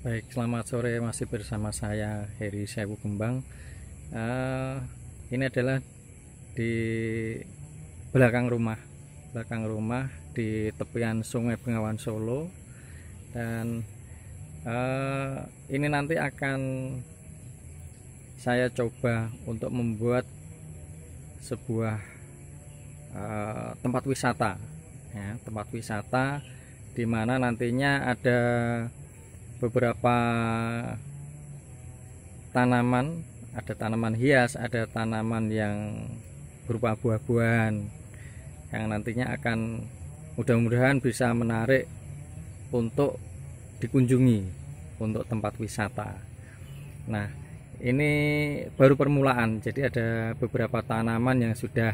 Baik, selamat sore masih bersama saya Heri Sewu Kembang. Uh, eh, ini adalah di belakang rumah, belakang rumah di tepian Sungai Bengawan Solo. Dan uh, ini nanti akan saya coba untuk membuat sebuah uh, tempat wisata, ya, tempat wisata di mana nantinya ada beberapa tanaman ada tanaman hias ada tanaman yang berupa buah-buahan yang nantinya akan mudah-mudahan bisa menarik untuk dikunjungi untuk tempat wisata nah ini baru permulaan jadi ada beberapa tanaman yang sudah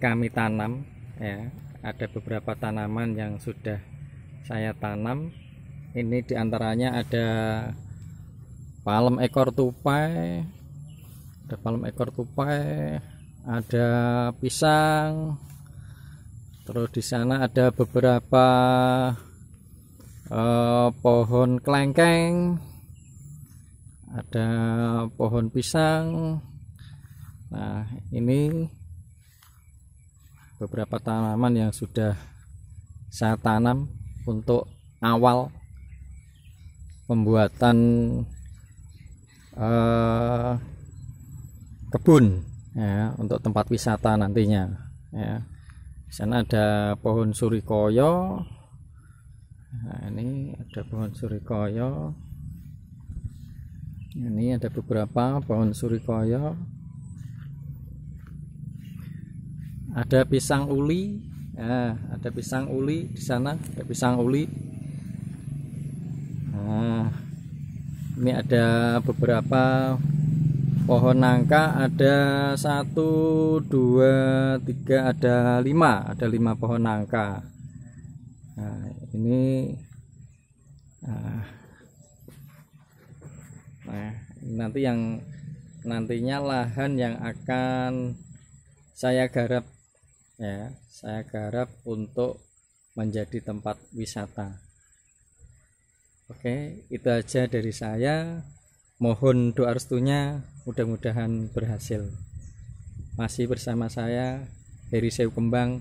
kami tanam ya ada beberapa tanaman yang sudah saya tanam ini diantaranya ada palem ekor tupai ada palem ekor tupai ada pisang terus di sana ada beberapa eh, pohon kelengkeng ada pohon pisang nah ini beberapa tanaman yang sudah saya tanam untuk awal pembuatan uh, kebun ya, untuk tempat wisata nantinya. Ya. Di sana ada pohon surikoyo. Nah, ini ada pohon surikoyo. Ini ada beberapa pohon surikoyo. Ada pisang uli. Ya, ada pisang uli di sana, ada pisang uli. ini ada beberapa pohon nangka ada satu dua tiga ada lima ada lima pohon nangka nah ini ah, nah, nanti yang nantinya lahan yang akan saya garap ya saya garap untuk menjadi tempat wisata Oke, itu aja dari saya. Mohon doa restunya, mudah-mudahan berhasil. Masih bersama saya, Heri Sewu Kembang.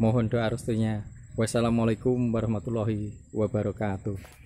Mohon doa restunya. Wassalamualaikum warahmatullahi wabarakatuh.